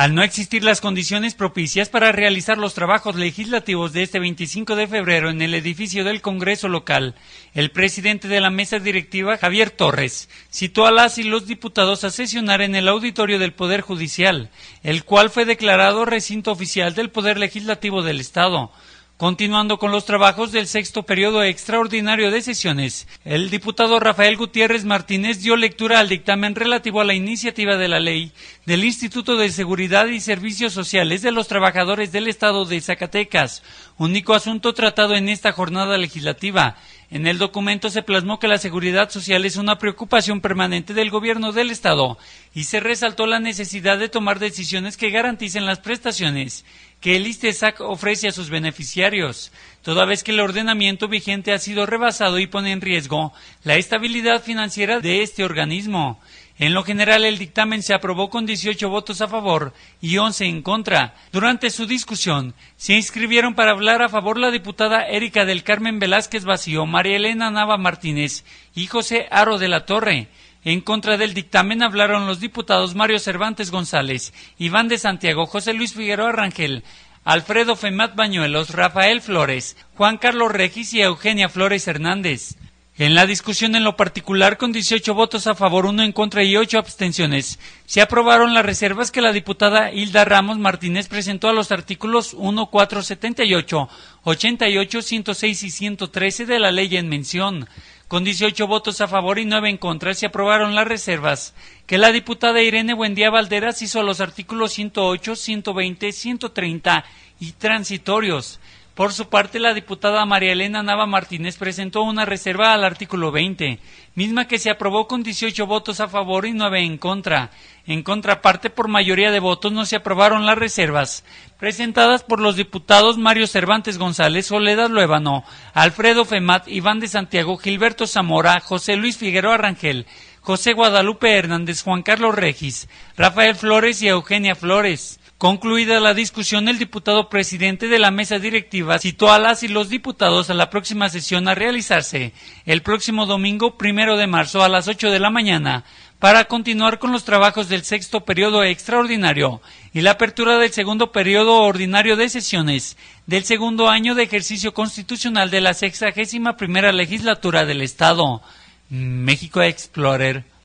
Al no existir las condiciones propicias para realizar los trabajos legislativos de este 25 de febrero en el edificio del Congreso local, el presidente de la mesa directiva, Javier Torres, citó a las y los diputados a sesionar en el auditorio del Poder Judicial, el cual fue declarado recinto oficial del Poder Legislativo del Estado. Continuando con los trabajos del sexto periodo extraordinario de sesiones, el diputado Rafael Gutiérrez Martínez dio lectura al dictamen relativo a la iniciativa de la ley del Instituto de Seguridad y Servicios Sociales de los Trabajadores del Estado de Zacatecas, único asunto tratado en esta jornada legislativa. En el documento se plasmó que la seguridad social es una preocupación permanente del gobierno del Estado y se resaltó la necesidad de tomar decisiones que garanticen las prestaciones que el ISTESAC ofrece a sus beneficiarios, toda vez que el ordenamiento vigente ha sido rebasado y pone en riesgo la estabilidad financiera de este organismo. En lo general, el dictamen se aprobó con 18 votos a favor y 11 en contra. Durante su discusión, se inscribieron para hablar a favor la diputada Erika del Carmen Velázquez Vacío, María Elena Nava Martínez y José Aro de la Torre. En contra del dictamen hablaron los diputados Mario Cervantes González, Iván de Santiago, José Luis Figueroa Arrangel, Alfredo Femat Bañuelos, Rafael Flores, Juan Carlos Regis y Eugenia Flores Hernández. En la discusión en lo particular, con 18 votos a favor, uno en contra y ocho abstenciones, se aprobaron las reservas que la diputada Hilda Ramos Martínez presentó a los artículos 1, 4, 78, 88, 106 y 113 de la ley en mención. Con 18 votos a favor y 9 en contra, se aprobaron las reservas que la diputada Irene Buendía Valderas hizo a los artículos 108, 120, 130 y transitorios por su parte, la diputada María Elena Nava Martínez presentó una reserva al artículo 20, misma que se aprobó con 18 votos a favor y nueve en contra. En contraparte, por mayoría de votos no se aprobaron las reservas, presentadas por los diputados Mario Cervantes González, Soledad Luébano, Alfredo Femat, Iván de Santiago, Gilberto Zamora, José Luis Figueroa Arrangel, José Guadalupe Hernández, Juan Carlos Regis, Rafael Flores y Eugenia Flores. Concluida la discusión, el diputado presidente de la mesa directiva citó a las y los diputados a la próxima sesión a realizarse el próximo domingo primero de marzo a las ocho de la mañana para continuar con los trabajos del sexto periodo extraordinario y la apertura del segundo periodo ordinario de sesiones del segundo año de ejercicio constitucional de la sexagésima primera legislatura del Estado. México Explorer.